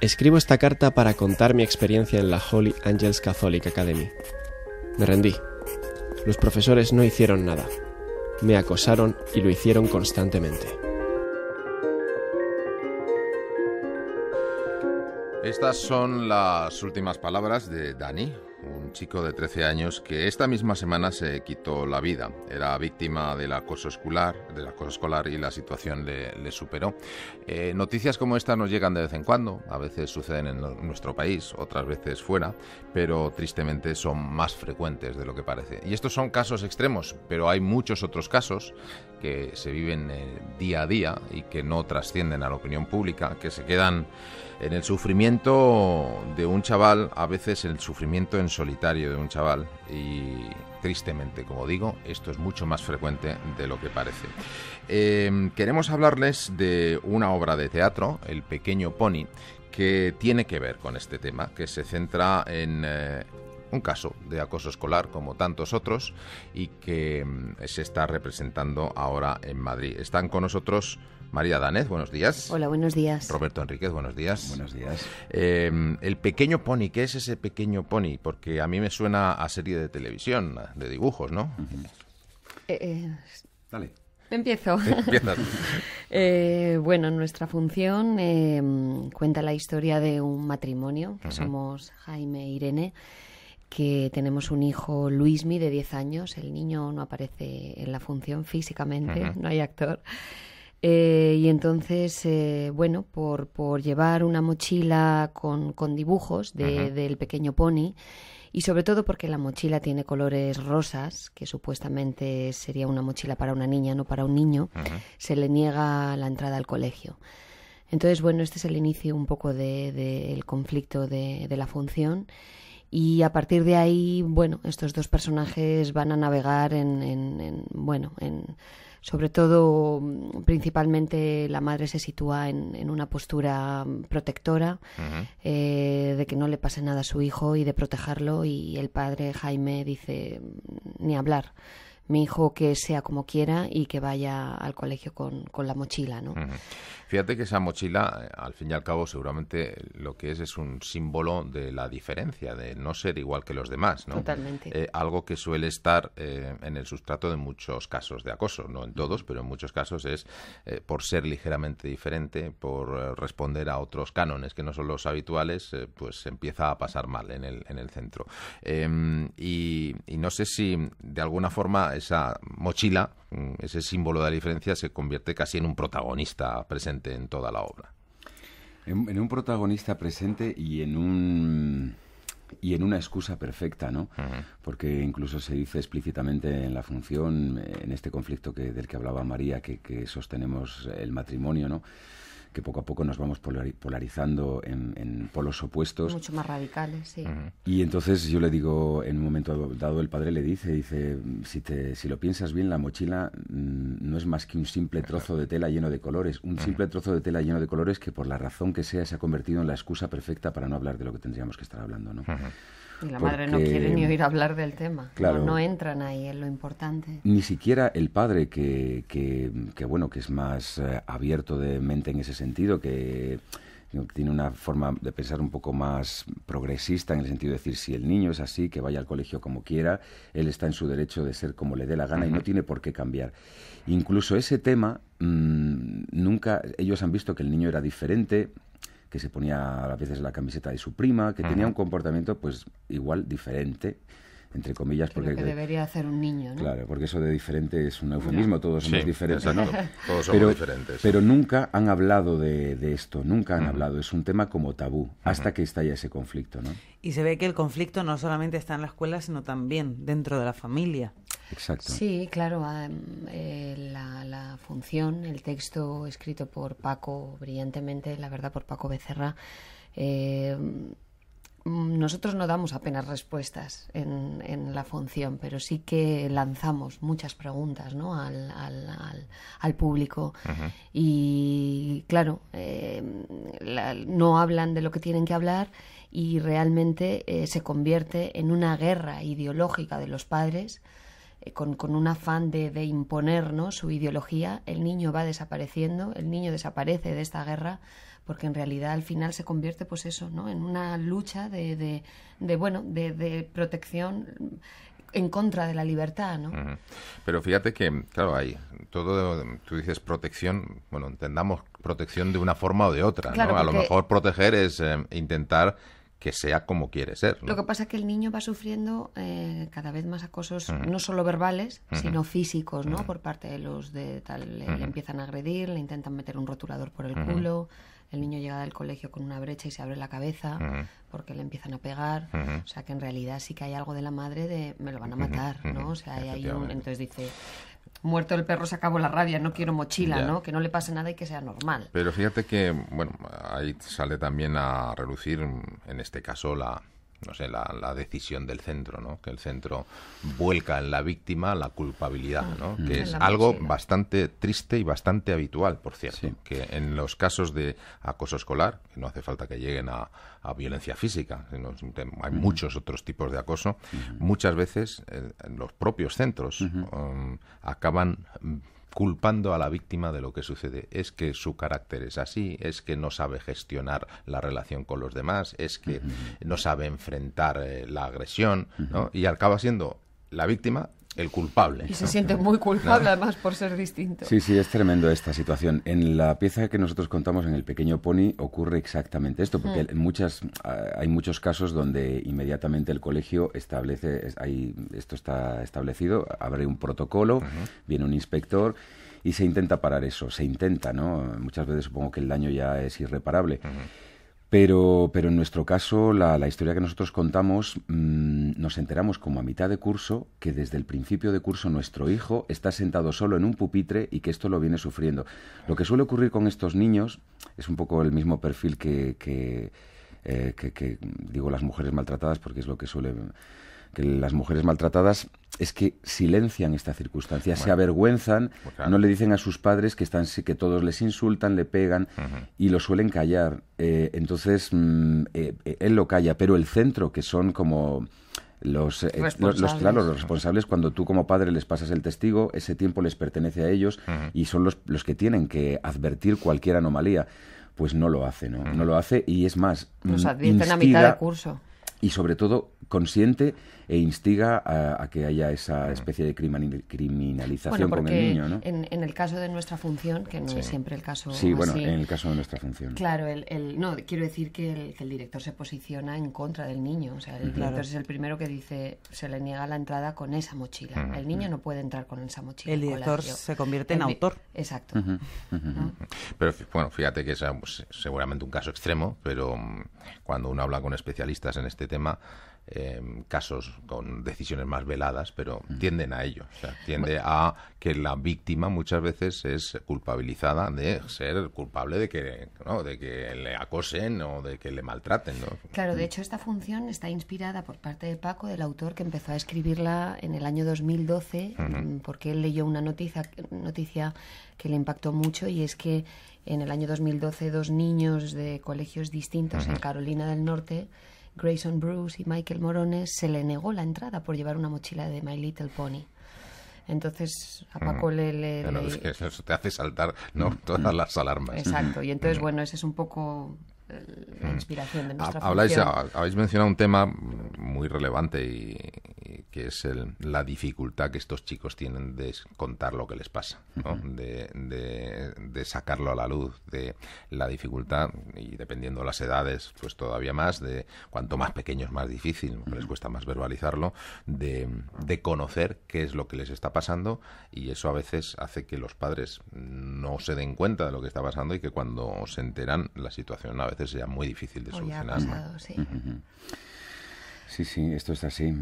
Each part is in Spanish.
Escribo esta carta para contar mi experiencia en la Holy Angels Catholic Academy. Me rendí. Los profesores no hicieron nada. Me acosaron y lo hicieron constantemente. Estas son las últimas palabras de Dani, un chico de 13 años que esta misma semana se quitó la vida. Era víctima del acoso escolar, del acoso escolar y la situación le, superó. Eh, noticias como esta nos llegan de vez en cuando, a veces suceden en nuestro país, otras veces fuera, pero tristemente son más frecuentes de lo que parece. Y estos son casos extremos, pero hay muchos otros casos que se viven eh, día a día y que no trascienden a la opinión pública, que se quedan en el sufrimiento de un chaval, a veces el sufrimiento en solitario de un chaval y tristemente, como digo, esto es mucho más frecuente de lo que parece. Em, queremos hablarles de una obra de teatro, El pequeño pony, que tiene que ver con este tema, que se centra en eh, un caso de acoso escolar como tantos otros y que mm, se está representando ahora en Madrid. Están con nosotros María Danés, buenos días. Hola, buenos días. Roberto Enríquez, buenos días. Buenos días. Em, el pequeño pony, ¿qué es ese pequeño pony? Porque a mí me suena a serie de televisión, de dibujos, ¿no? Eh, eh, Dale. Empiezo. Eh, bueno, nuestra función em, cuenta la historia de un matrimonio, que somos Jaime e Irene que tenemos un hijo Luismi de 10 años, el niño no aparece en la función físicamente, no hay actor. Eh, y entonces, eh, bueno, por, llevar una mochila con, dibujos del pequeño pony y sobre todo porque la mochila tiene colores rosas, que supuestamente sería una mochila para una niña, no para un niño, se le niega la entrada al colegio. Entonces, bueno, este es el inicio un poco del de, conflicto de la función. Y a partir de ahí, bueno, estos dos personajes van a navegar en, bueno, en, sobre todo, principalmente la madre se sitúa en, en una postura protectora, eh, de que no le pase nada a su hijo y de protegerlo, y el padre Jaime dice, ni hablar mi hijo que sea como quiera y que vaya al colegio con, la mochila, ¿no? Fíjate que esa mochila, eh, al fin y al cabo, seguramente lo que es es un símbolo de la diferencia, de no ser igual que los demás, ¿no? Totalmente. Eh, algo que suele estar eh, en el sustrato de muchos casos de acoso, no en todos, pero en muchos casos es por ser ligeramente diferente, por responder a otros cánones que no son los habituales, pues empieza a pasar mal en el, en el centro. Em, y, no sé si de alguna forma esa, mochila, mm, ese símbolo de la diferencia, se convierte casi en un protagonista presente en toda la obra. En, un protagonista presente y en un y en una excusa perfecta, ¿no? Porque incluso se dice explícitamente en la función, en este conflicto del que hablaba María, que sostenemos el matrimonio, ¿no? que poco a poco nos vamos polarizando en, polos opuestos. Mucho más radicales, sí. Y entonces yo le digo, en un momento dado el padre le dice, dice, si, te, si lo piensas bien, la mochila mm, no es más que un simple trozo de tela lleno de colores, un simple trozo de tela lleno de colores que por la razón que sea se ha convertido en la excusa perfecta para no hablar de lo que tendríamos que estar hablando, ¿no? Y la madre no quiere ni oír hablar del tema. Claro, no, entran ahí en lo importante. Ni siquiera el padre, que, que, bueno, que es más eh, abierto de mente en ese sentido, sentido, que tiene una forma de pensar un poco más progresista en el sentido de decir si el niño es así, que vaya al colegio como quiera, él está en su derecho de ser como le dé la gana y no tiene por qué cambiar. Incluso ese tema, mm, nunca ellos han visto que el niño era diferente, que se ponía a veces la camiseta de su prima, que tenía un comportamiento pues igual diferente entre comillas. porque que debería hacer un niño, ¿no? Claro, porque eso de diferente es un eufemismo, todos somos diferentes. ¿no? Todos somos diferentes. Pero nunca han hablado de, esto, nunca han hablado, es un tema como tabú, hasta que estalla ese conflicto, ¿no? Y se ve que el conflicto no solamente está en la escuela, sino también dentro de la familia. Exacto. Sí, claro, ah, eh, la, función, el texto escrito por Paco, brillantemente, la verdad, por Paco Becerra, eh, Mm, nosotros no damos apenas respuestas en, la función, pero sí que lanzamos muchas preguntas ¿no? al, público. Y claro, eh, no hablan de lo que tienen que hablar y realmente eh, se convierte en una guerra ideológica de los padres eh, con, con, un afán de, de imponernos su ideología, el niño va desapareciendo, el niño desaparece de esta guerra, porque en realidad al final se convierte, pues eso, ¿no? En una lucha de, de, de bueno, de, de, protección en contra de la libertad, ¿no? Pero fíjate que, claro, hay todo, tú dices protección, bueno, entendamos protección de una forma o de otra, A lo mejor proteger es eh, intentar que sea como quiere ser. Lo que pasa es que el niño va sufriendo eh, cada vez más acosos, mm. no solo verbales, mm-hmm. sino físicos, ¿no? Mm-hmm. Por parte de los de tal, le, mm-hmm. empiezan a agredir, le intentan meter un rotulador por el culo, el niño llega del colegio con una brecha y se abre la cabeza porque le empiezan a pegar, o sea que en realidad sí que hay algo de la madre de me lo van a matar, ¿no? O sea, hay un, entonces dice muerto el perro se acabó la rabia, no quiero mochila, ¿no? Que no le pase nada y que sea normal. Pero fíjate que, bueno, ahí sale también a relucir, en este caso, la, no sé, la, decisión del centro, ¿no? Que el centro vuelca en la víctima la culpabilidad, ¿no? Ah, que es algo bastante triste y bastante habitual, por cierto. Que en los casos de acoso escolar, que no hace falta que lleguen a, violencia física, hay muchos otros tipos de acoso, muchas veces eh, los propios centros um, acaban culpando a la víctima de lo que sucede. Es que su carácter es así, es que no sabe gestionar la relación con los demás, es que no sabe enfrentar eh, la agresión, ¿no? Y acaba siendo la víctima el culpable. Y se siente muy culpable además por ser distinto. Sí, sí, es tremendo esta situación. En la pieza que nosotros contamos en El Pequeño Pony ocurre exactamente esto, porque en hmm. muchas, ah, hay muchos casos donde inmediatamente el colegio establece, hay, esto está establecido, abre un protocolo, viene un inspector y se intenta parar eso, se intenta, ¿no? Muchas veces supongo que el daño ya es irreparable. Pero, pero en nuestro caso, la, historia que nosotros contamos, mm, nos enteramos como a mitad de curso que desde el principio de curso nuestro hijo está sentado solo en un pupitre y que esto lo viene sufriendo. Lo que suele ocurrir con estos niños es un poco el mismo perfil que, que, eh, que, que digo las mujeres maltratadas porque es lo que suele que las mujeres maltratadas es que silencian esta circunstancia, se avergüenzan, pues no le dicen a sus padres que están que todos les insultan, le pegan y lo suelen callar. Eh, entonces mm, eh, eh, él lo calla, pero el centro que son como los, los, responsables cuando tú como padre les pasas el testigo, ese tiempo les pertenece a ellos y son los, los que tienen que advertir cualquier anomalía. Pues no lo hace, ¿no? No lo hace y es más. Nos mm, advierten a mitad de curso. Y sobre todo, consciente e instiga a, que haya esa mm. especie de criminalización con el niño. ¿no? En, el caso de nuestra función, que no es siempre el caso. Sí, bueno, en el caso de nuestra función. Claro, el, no, quiero decir que el, director se posiciona en contra del niño. O sea, el director es el primero que dice, se le niega la entrada con esa mochila. El niño no puede entrar con esa mochila. El director se convierte en autor. Exacto. Pero bueno, fíjate que es seguramente un caso extremo, pero mm, cuando uno habla con especialistas en este tema, Em, casos con decisiones más veladas, pero tienden a ello. tiende a que la víctima muchas veces es culpabilizada de ser culpable de que, ¿no? de que le acosen o de que le maltraten. Claro, de hecho esta función está inspirada por parte de Paco, del autor que empezó a escribirla en el año 2012, mm, porque él leyó una noticia, noticia que le impactó mucho y es que en el año 2012 dos niños de colegios distintos en Carolina del Norte Grayson Bruce y Michael Morones, se le negó la entrada por llevar una mochila de My Little Pony. Entonces a mm. Paco le, le, Es que eso te hace saltar ¿no? Mm. todas las alarmas. Exacto, y entonces, mm. bueno, ese es un poco la hmm. inspiración de nuestra Habláis, Habéis mencionado un tema muy relevante y, que es el, la dificultad que estos chicos tienen de contar lo que les pasa, de, sacarlo a la luz, de la dificultad, y dependiendo de las edades, pues todavía más, de cuanto más pequeños más difícil, les cuesta más verbalizarlo, de, de conocer qué es lo que les está pasando y eso a veces hace que los padres no se den cuenta de lo que está pasando y que cuando se enteran la situación a veces es muy difícil de solucionar. sí. Sí, sí, esto es así.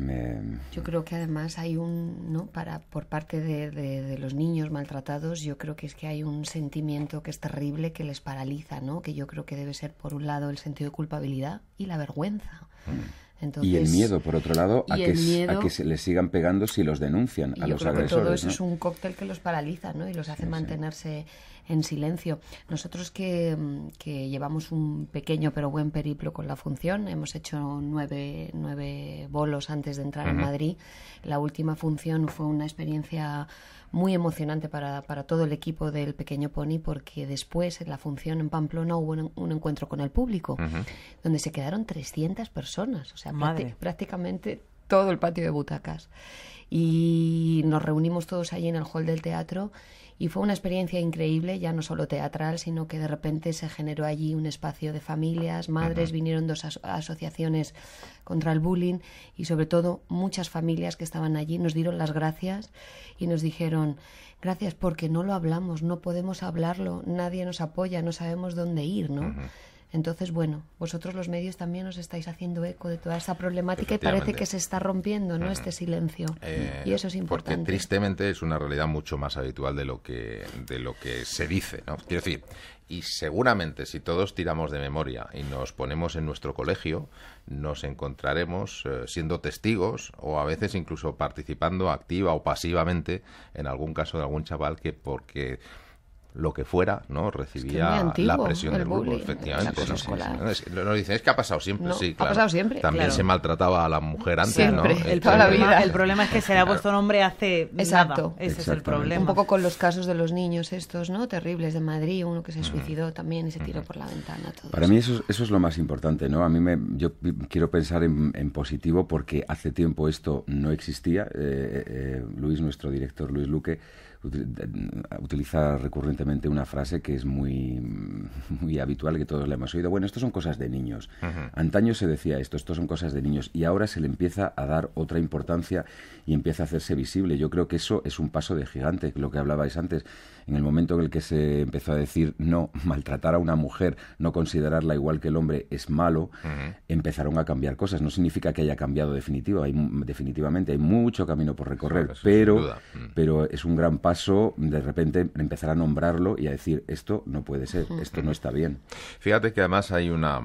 Yo creo que además hay un, ¿no? Para, por parte de, los niños maltratados, yo creo que es que hay un sentimiento que es terrible, que les paraliza, ¿no? Que yo creo que debe ser, por un lado, el sentido de culpabilidad y la vergüenza. Mm. y el miedo, por otro lado, a que, se les sigan pegando si los denuncian a los creo agresores. Que todo eso es un cóctel que los paraliza, ¿no? Y los hace mantenerse en silencio. Nosotros mm, que, llevamos un pequeño pero buen periplo con la función, hemos hecho nueve, nueve bolos antes de entrar a en Madrid. La última función fue una experiencia muy emocionante para, para, todo el equipo del Pequeño Pony porque después en la función en Pamplona hubo un, encuentro con el público donde se quedaron 300 personas, o sea, prácticamente todo el patio de butacas y nos reunimos todos allí en el hall del teatro y fue una experiencia increíble, ya no solo teatral, sino que de repente se generó allí un espacio de familias, madres, vinieron dos asociaciones contra el bullying y sobre todo muchas familias que estaban allí nos dieron las gracias y nos dijeron gracias porque no lo hablamos, no podemos hablarlo, nadie nos apoya, no sabemos dónde ir, ¿no? Entonces, bueno, vosotros los medios también os estáis haciendo eco de toda esa problemática y parece que se está rompiendo ¿no? este silencio. Eh, y eso es importante. Porque tristemente es una realidad mucho más habitual de lo que, de lo que se dice. ¿no? Quiero decir, y seguramente si todos tiramos de memoria y nos ponemos en nuestro colegio, nos encontraremos eh, siendo testigos o a veces incluso participando activa o pasivamente en algún caso de algún chaval que porque lo que fuera, ¿no? Recibía la presión del grupo, efectivamente. dicen, es que ha pasado siempre, siempre. También se maltrataba a la mujer antes, ¿no? El, problema es que se le ha puesto nombre hace Exacto. Ese es el problema. Un poco con los casos de los niños estos, ¿no? Terribles de Madrid, uno que se suicidó también y se tiró por la ventana. Para mí eso, eso es lo más importante, ¿no? A mí me, yo quiero pensar en, positivo porque hace tiempo esto no existía. Eh, eh, eh, Luis, nuestro director, Luis Luque, utiliza recurrentemente una frase que es muy, muy habitual, que todos le hemos oído. Bueno, esto son cosas de niños. Antaño se decía esto, esto son cosas de niños, y ahora se le empieza a dar otra importancia y empieza a hacerse visible. Yo creo que eso es un paso de gigante, lo que hablabais antes. En el momento en el que se empezó a decir, no, maltratar a una mujer, no considerarla igual que el hombre es malo, empezaron a cambiar cosas. No significa que haya cambiado definitivo hay, definitivamente, hay mucho camino por recorrer, pero pero es un gran paso de repente empezar a nombrarlo y a decir, esto no puede ser, esto no está bien. Fíjate que además hay una,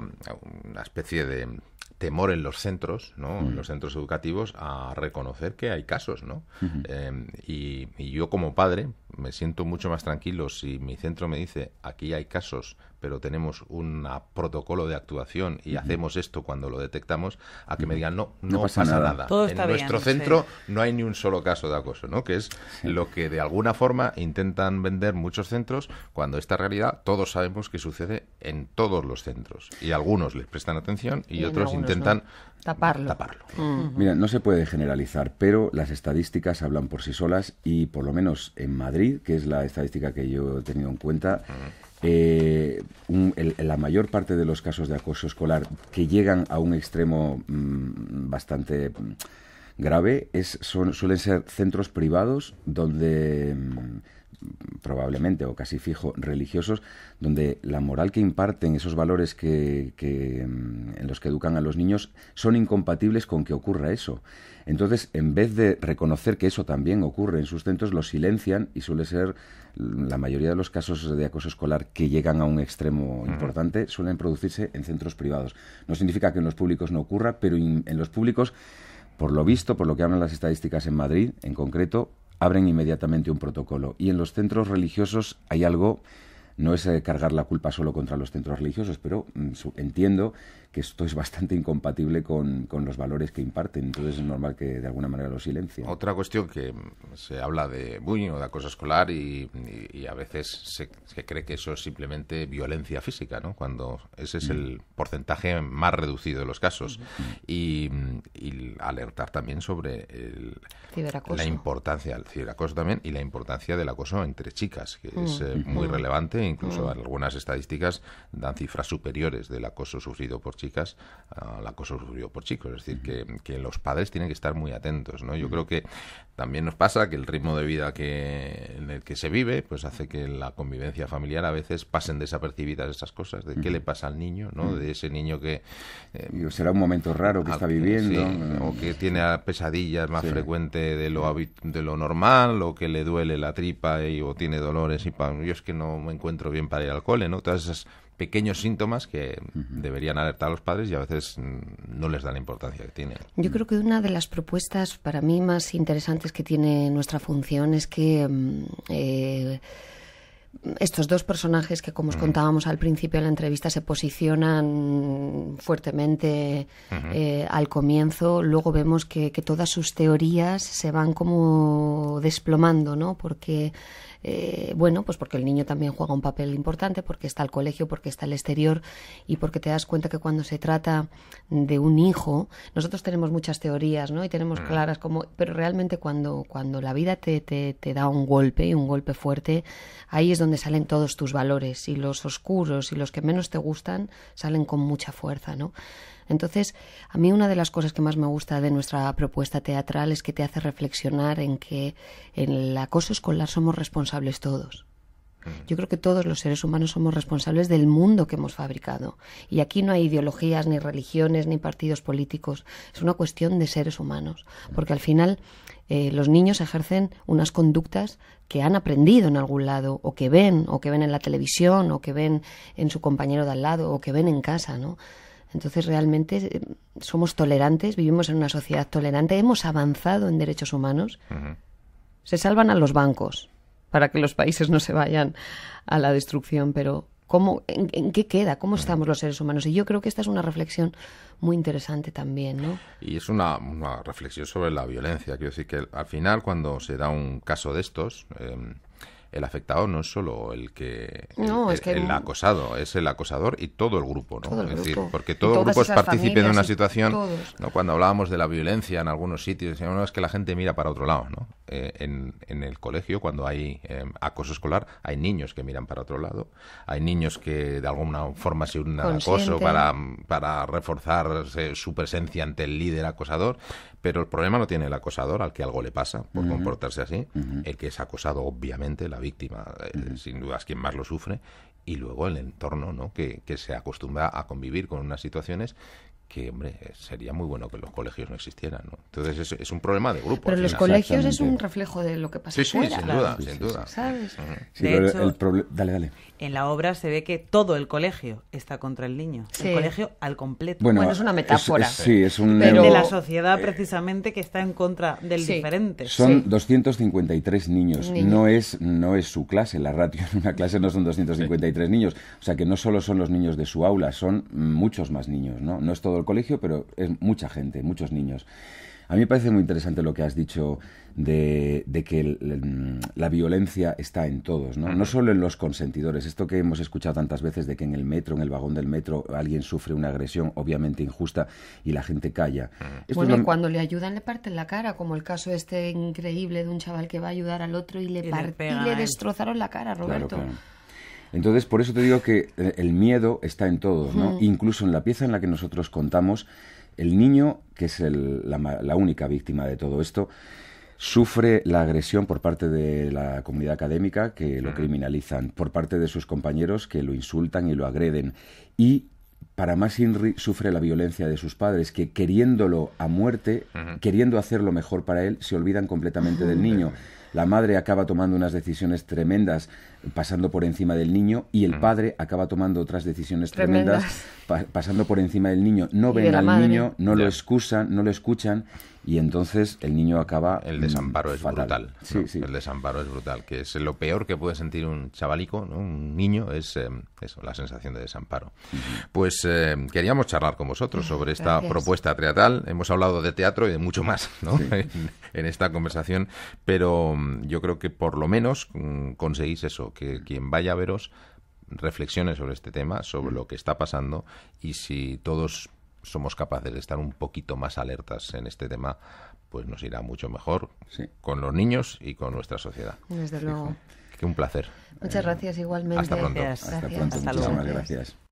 especie de temor en los centros, ¿no? En mm. los centros educativos a reconocer que hay casos, ¿no? Em, y, yo como padre me siento mucho más tranquilo si mi centro me dice aquí hay casos pero tenemos un protocolo de actuación y hacemos esto cuando lo detectamos, a que me digan, no, no, pasa, nada. en nuestro centro no hay ni un solo caso de acoso, ¿no? Que es lo que de alguna forma intentan vender muchos centros cuando esta realidad todos sabemos que sucede en todos los centros. Y algunos les prestan atención y, otros intentan taparlo. Mira, no se puede generalizar, pero las estadísticas hablan por sí solas y por lo menos en Madrid, que es la estadística que yo he tenido en cuenta, eh, la mayor parte de los casos de acoso escolar que llegan a un extremo mm, bastante mm, grave es, son, suelen ser centros privados donde... Mm, probablemente o casi fijo religiosos, donde la moral que imparten, esos valores que, mm, en los que educan a los niños, son incompatibles con que ocurra eso. Entonces, en vez de reconocer que eso también ocurre en sus centros, lo silencian y suele ser mm, la mayoría de los casos de acoso escolar que llegan a un extremo importante suelen producirse en centros privados. No significa que en los públicos no ocurra, pero en los públicos, por lo visto, por lo que hablan las estadísticas en Madrid, en concreto, abren inmediatamente un protocolo. Y en los centros religiosos hay algo, no es eh, cargar la culpa solo contra los centros religiosos, pero mm, entiendo que esto es bastante incompatible con, con, los valores que imparten. Entonces es normal que de alguna manera lo silencien. Otra cuestión que se habla de buño, o de acoso escolar y, a veces se, cree que eso es simplemente violencia física, ¿no? Cuando ese es el mm. porcentaje más reducido de los casos. Y, alertar también sobre el, la importancia del ciberacoso también y la importancia del acoso entre chicas, que es mm. eh, muy relevante. Incluso mm. algunas estadísticas dan cifras superiores del acoso sufrido por chicas ah, la acoso sufrido por chicos. Es decir, que, que, los padres tienen que estar muy atentos, ¿no? Yo creo que también nos pasa que el ritmo de vida que, en el que se vive, pues hace que la convivencia familiar a veces pasen desapercibidas esas cosas, de qué le pasa al niño, ¿no? De ese niño que... Eh, será un momento raro que está viviendo. o que tiene pesadillas más frecuentes frecuente de lo, de lo normal, o que le duele la tripa o tiene dolores y... yo es que no me encuentro bien para ir al cole, ¿no? Todas esas pequeños síntomas que deberían alertar a los padres y a veces mm, no les da la importancia que tiene. Yo creo que una de las propuestas para mí más interesantes que tiene nuestra función es que mm, eh, estos dos personajes que, como os contábamos al principio de la entrevista, se posicionan fuertemente eh, al comienzo, luego vemos que, todas sus teorías se van como desplomando, ¿no? Porque, eh, bueno, pues porque el niño también juega un papel importante, porque está al colegio, porque está el exterior y porque te das cuenta que cuando se trata de un hijo, nosotros tenemos muchas teorías, ¿no? Y tenemos claras como, pero realmente cuando, cuando la vida te, te, da un golpe, y un golpe fuerte, ahí es donde donde salen todos tus valores y los oscuros y los que menos te gustan salen con mucha fuerza, ¿no? Entonces, a mí una de las cosas que más me gusta de nuestra propuesta teatral es que te hace reflexionar en que en el acoso escolar somos responsables todos. Mm. Yo creo que todos los seres humanos somos responsables del mundo que hemos fabricado. Y aquí no hay ideologías, ni religiones, ni partidos políticos. Es una cuestión de seres humanos. Porque al final eh, los niños ejercen unas conductas que han aprendido en algún lado, o que ven, o que ven en la televisión, o que ven en su compañero de al lado, o que ven en casa, ¿no? Entonces realmente eh, somos tolerantes, vivimos en una sociedad tolerante, hemos avanzado en derechos humanos. Se salvan a los bancos para que los países no se vayan a la destrucción, pero ¿Cómo, en, qué queda? ¿Cómo estamos los seres humanos? Y yo creo que esta es una reflexión muy interesante también, ¿no? Y es una, reflexión sobre la violencia. Quiero decir que al final, cuando se da un caso de estos, em, el afectado no es solo el que es el, acosado, es el acosador y todo el grupo, ¿no? es decir, porque todo el grupo es partícipe de una situación, ¿no? Cuando hablábamos de la violencia en algunos sitios, decíamos, no, es que la gente mira para otro lado, ¿no? Eh, en, el colegio, cuando hay em, acoso escolar, hay niños que miran para otro lado, hay niños que de alguna forma se unen al acoso para, para reforzar eh, su presencia ante el líder acosador, pero el problema no tiene el acosador, al que algo le pasa por comportarse así, el que es acosado, obviamente, víctima, eh, sin duda es quien más lo sufre, y luego el entorno ¿no? que, que se acostumbra a convivir con unas situaciones que, hombre, eh, sería muy bueno que los colegios no existieran, ¿no? Entonces es, un problema de grupo. Pero los colegios es un reflejo de lo que pasa Sí, sí, fuera. sin duda, sin duda. de dale, dale. En la obra se ve que todo el colegio está contra el niño. El colegio al completo. Bueno, es una metáfora. sí, es un... De la sociedad, precisamente, que está en contra del diferente. Son 253 niños. No, es, no es su clase. La ratio en una clase no son 253 niños. O sea, que no solo son los niños de su aula, son muchos más niños, ¿no? No es todo el colegio, pero es mucha gente, muchos niños. A mí me parece muy interesante lo que has dicho de, que mm, la violencia está en todos, ¿no? solo en los consentidores. Esto que hemos escuchado tantas veces de que en el metro, en el vagón del metro, alguien sufre una agresión obviamente injusta y la gente calla. bueno, cuando le ayudan le parten la cara, como el caso este increíble de un chaval que va a ayudar al otro y le, destrozaron la cara, Roberto. Entonces, por eso te digo que eh, el miedo está en todos, ¿no? Incluso en la pieza en la que nosotros contamos, el niño, que es la, única víctima de todo esto, sufre la agresión por parte de la comunidad académica, que lo criminalizan, por parte de sus compañeros, que lo insultan y lo agreden, y para más Inri sufre la violencia de sus padres, que queriéndolo a muerte, queriendo hacer lo mejor para él, se olvidan completamente del niño. La madre acaba tomando unas decisiones tremendas pasando por encima del niño y el mm. padre acaba tomando otras decisiones tremendas, pasando por encima del niño. No ven al niño, no lo excusan, no lo escuchan y entonces el niño acaba... El mm, desamparo es brutal. El desamparo es brutal, que es lo peor que puede sentir un chavalico, un niño, es eh, eso, la sensación de desamparo. Pues eh, queríamos charlar con vosotros ah, sobre esta propuesta teatral. Hemos hablado de teatro y de mucho más ¿no? en esta conversación, pero mm, yo creo que por lo menos conseguís eso que quien vaya a veros reflexione sobre este tema, sobre lo que está pasando y si todos somos capaces de estar un poquito más alertas en este tema, pues nos irá mucho mejor con los niños y con nuestra sociedad. Desde luego. Qué un placer. Muchas gracias igualmente. Hasta pronto. Gracias. Hasta, pronto. gracias.